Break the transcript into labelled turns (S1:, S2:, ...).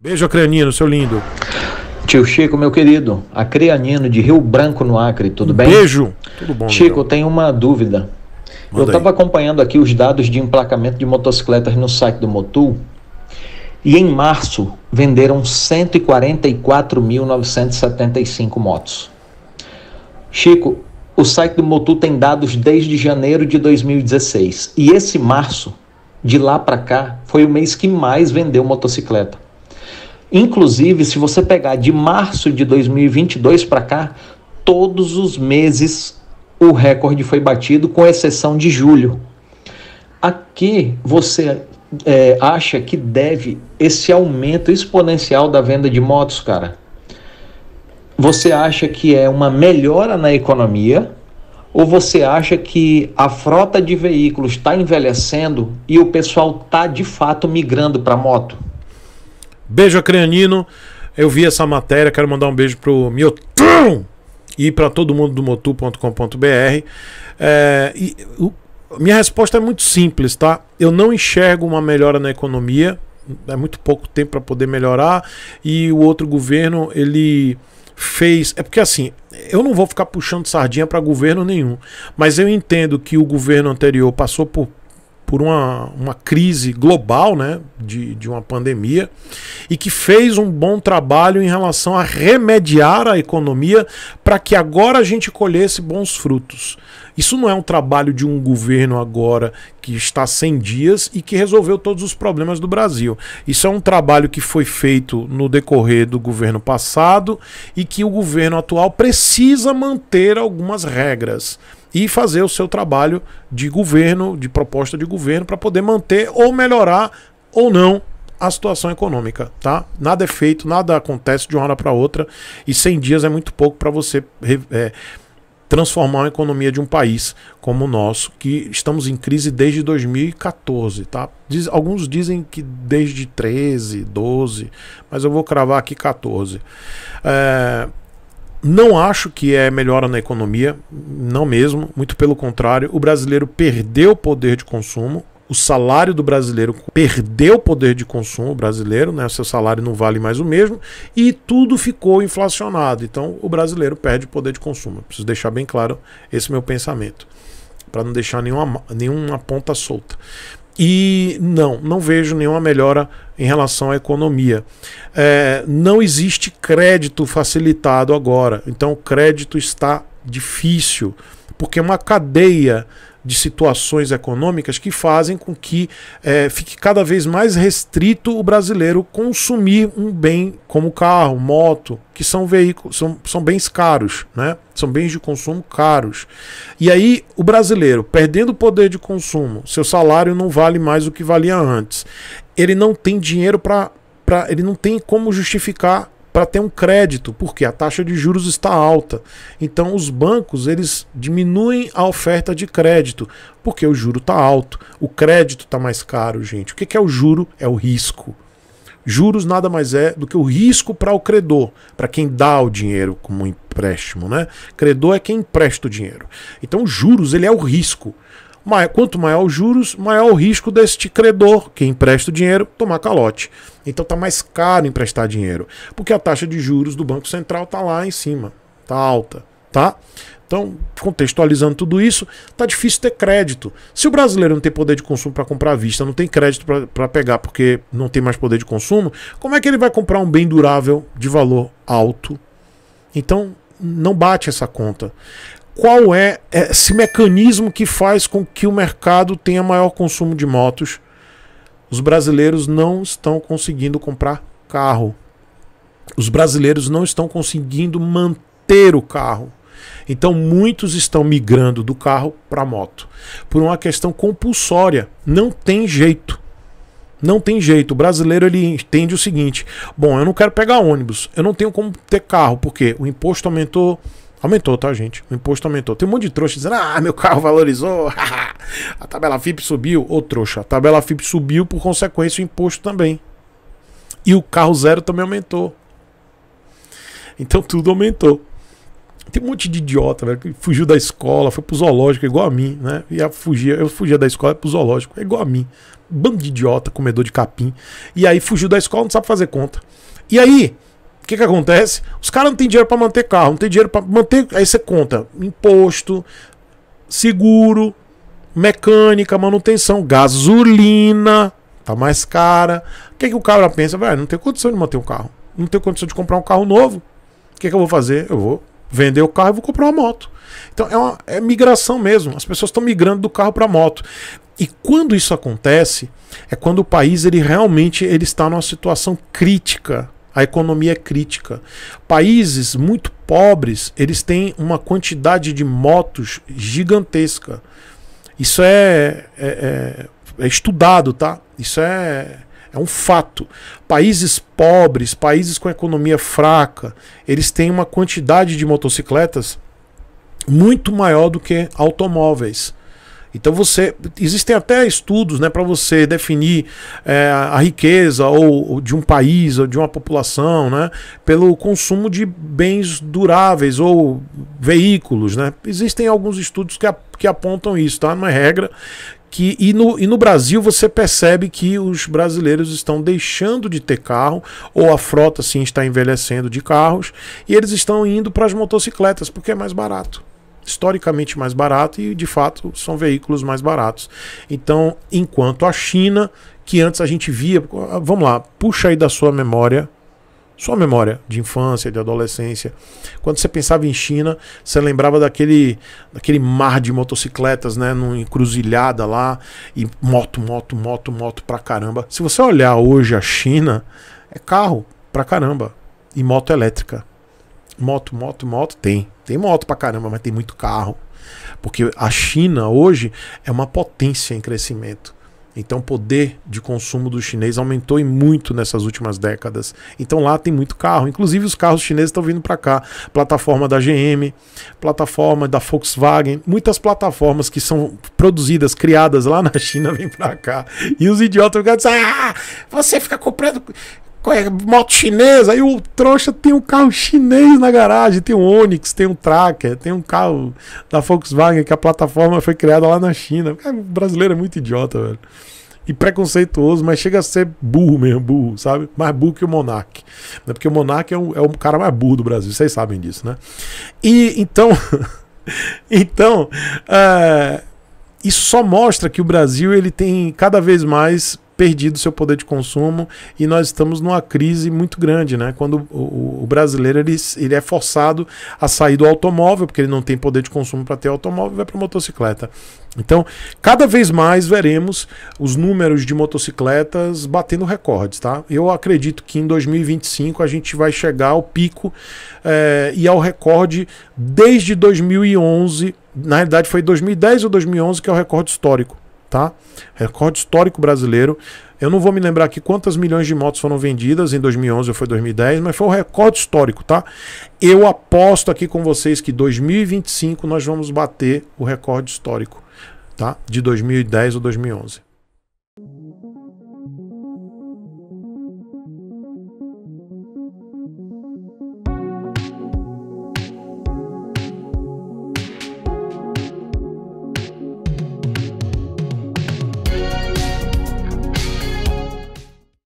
S1: Beijo, acreanino, seu lindo. Tio Chico, meu querido, Acreanino de Rio Branco, no Acre, tudo bem? Beijo. Tudo bom, Chico, tenho uma dúvida. Manda eu estava acompanhando aqui os dados de emplacamento de motocicletas no site do Motul e em março venderam 144.975 motos. Chico, o site do Motul tem dados desde janeiro de 2016 e esse março, de lá para cá, foi o mês que mais vendeu motocicleta. Inclusive, se você pegar de março de 2022 para cá, todos os meses o recorde foi batido, com exceção de julho. Aqui você é, acha que deve esse aumento exponencial da venda de motos, cara? Você acha que é uma melhora na economia? Ou você acha que a frota de veículos está envelhecendo e o pessoal está de fato migrando para moto?
S2: Beijo, Acreanino. Eu vi essa matéria, quero mandar um beijo pro Miotão e para todo mundo do motu.com.br. É, minha resposta é muito simples, tá? Eu não enxergo uma melhora na economia, é muito pouco tempo para poder melhorar, e o outro governo, ele fez. É porque assim, eu não vou ficar puxando sardinha para governo nenhum, mas eu entendo que o governo anterior passou por por uma, uma crise global, né, de, de uma pandemia, e que fez um bom trabalho em relação a remediar a economia para que agora a gente colhesse bons frutos. Isso não é um trabalho de um governo agora que está sem dias e que resolveu todos os problemas do Brasil. Isso é um trabalho que foi feito no decorrer do governo passado e que o governo atual precisa manter algumas regras e fazer o seu trabalho de governo, de proposta de governo, para poder manter ou melhorar ou não a situação econômica, tá? Nada é feito, nada acontece de uma hora para outra e 100 dias é muito pouco para você é, transformar a economia de um país como o nosso, que estamos em crise desde 2014, tá? Diz, alguns dizem que desde 13, 12, mas eu vou cravar aqui 14. É, não acho que é melhora na economia, não mesmo, muito pelo contrário, o brasileiro perdeu o poder de consumo, o salário do brasileiro perdeu o poder de consumo brasileiro, né? Seu salário não vale mais o mesmo e tudo ficou inflacionado. Então, o brasileiro perde o poder de consumo. preciso deixar bem claro esse meu pensamento, para não deixar nenhuma, nenhuma ponta solta. E não, não vejo nenhuma melhora em relação à economia. É, não existe crédito facilitado agora, então o crédito está difícil, porque é uma cadeia de situações econômicas que fazem com que é, fique cada vez mais restrito o brasileiro consumir um bem como carro, moto, que são veículos, são, são bens caros, né? São bens de consumo caros. E aí o brasileiro, perdendo o poder de consumo, seu salário não vale mais o que valia antes. Ele não tem dinheiro para. Ele não tem como justificar para ter um crédito, porque a taxa de juros está alta. Então os bancos eles diminuem a oferta de crédito, porque o juro está alto, o crédito está mais caro, gente. O que é o juro? É o risco. Juros nada mais é do que o risco para o credor, para quem dá o dinheiro como empréstimo, né? Credor é quem empresta o dinheiro. Então juros ele é o risco quanto maior os juros, maior o risco deste credor que empresta o dinheiro tomar calote. Então está mais caro emprestar dinheiro, porque a taxa de juros do Banco Central está lá em cima, está alta, tá? Então, contextualizando tudo isso, está difícil ter crédito. Se o brasileiro não tem poder de consumo para comprar à vista, não tem crédito para pegar porque não tem mais poder de consumo, como é que ele vai comprar um bem durável de valor alto? Então, não bate essa conta qual é, é esse mecanismo que faz com que o mercado tenha maior consumo de motos. Os brasileiros não estão conseguindo comprar carro. Os brasileiros não estão conseguindo manter o carro. Então muitos estão migrando do carro para a moto por uma questão compulsória. Não tem jeito. Não tem jeito. O brasileiro ele entende o seguinte: bom, eu não quero pegar ônibus, eu não tenho como ter carro, porque o imposto aumentou, Aumentou, tá, gente? O imposto aumentou. Tem um monte de trouxa dizendo: ah, meu carro valorizou, a tabela FIP subiu. Ô, trouxa, a tabela FIP subiu, por consequência, o imposto também. E o carro zero também aumentou. Então tudo aumentou. Tem um monte de idiota, velho, que fugiu da escola, foi pro zoológico, é igual a mim, né? E eu fugia, eu fugia da escola pro zoológico, é igual a mim. Bando de idiota, comedor de capim. E aí fugiu da escola, não sabe fazer conta. E aí, que, que acontece? Os caras não têm dinheiro para manter carro, não tem dinheiro para manter. Aí você conta imposto, seguro, mecânica, manutenção, gasolina, tá mais cara. O que, que o cara pensa? Velho, não tem condição de manter um carro, não tem condição de comprar um carro novo. O que, que eu vou fazer? Eu vou vender o carro e vou comprar uma moto. Então é, uma, é migração mesmo. As pessoas estão migrando do carro para moto. E quando isso acontece, é quando o país ele realmente ele está numa situação crítica a economia é crítica. Países muito pobres, eles têm uma quantidade de motos gigantesca. Isso é, é, é, é estudado, tá? Isso é, é um fato. Países pobres, países com economia fraca, eles têm uma quantidade de motocicletas muito maior do que automóveis. Então você existem até estudos, né, para você definir é, a riqueza ou, ou, de um país ou de uma população, né, pelo consumo de bens duráveis ou veículos, né. Existem alguns estudos que, a, que apontam isso, tá? Não é regra. Que, e, no, e no Brasil você percebe que os brasileiros estão deixando de ter carro, ou a frota sim está envelhecendo de carros, e eles estão indo para as motocicletas, porque é mais barato historicamente mais barato e de fato são veículos mais baratos. Então, enquanto a China, que antes a gente via, vamos lá, puxa aí da sua memória, sua memória de infância, de adolescência. Quando você pensava em China, você lembrava daquele, daquele mar de motocicletas, né, numa encruzilhada lá, e moto, moto, moto, moto pra caramba. Se você olhar hoje a China, é carro pra caramba e moto elétrica moto, moto, moto? Tem. Tem moto pra caramba, mas tem muito carro. Porque a China hoje é uma potência em crescimento. Então, o poder de consumo do chinês aumentou e muito nessas últimas décadas. Então, lá tem muito carro. Inclusive, os carros chineses estão vindo para cá. Plataforma da GM, plataforma da Volkswagen. Muitas plataformas que são produzidas, criadas lá na China, vêm para cá. E os idiotas ficam dizendo: Ah, você fica comprando é moto chinesa, aí o trouxa tem um carro chinês na garagem, tem um Onix, tem um Tracker, tem um carro da Volkswagen que a plataforma foi criada lá na China. É, o brasileiro é muito idiota, velho. E preconceituoso, mas chega a ser burro mesmo, burro, sabe? Mais burro que o Monark. Né? Porque o Monark é o, é o cara mais burro do Brasil, vocês sabem disso, né? E então. então. É, isso só mostra que o Brasil ele tem cada vez mais perdido seu poder de consumo e nós estamos numa crise muito grande, né? Quando o, o brasileiro ele, ele é forçado a sair do automóvel, porque ele não tem poder de consumo para ter automóvel, vai para motocicleta. Então, cada vez mais veremos os números de motocicletas batendo recordes, tá? Eu acredito que em 2025 a gente vai chegar ao pico é, e ao recorde desde 2011. Na realidade, foi 2010 ou 2011 que é o recorde histórico tá? Recorde histórico brasileiro. Eu não vou me lembrar aqui quantas milhões de motos foram vendidas em 2011 ou foi 2010, mas foi um recorde histórico, tá? Eu aposto aqui com vocês que 2025 nós vamos bater o recorde histórico, tá? De 2010 ou 2011.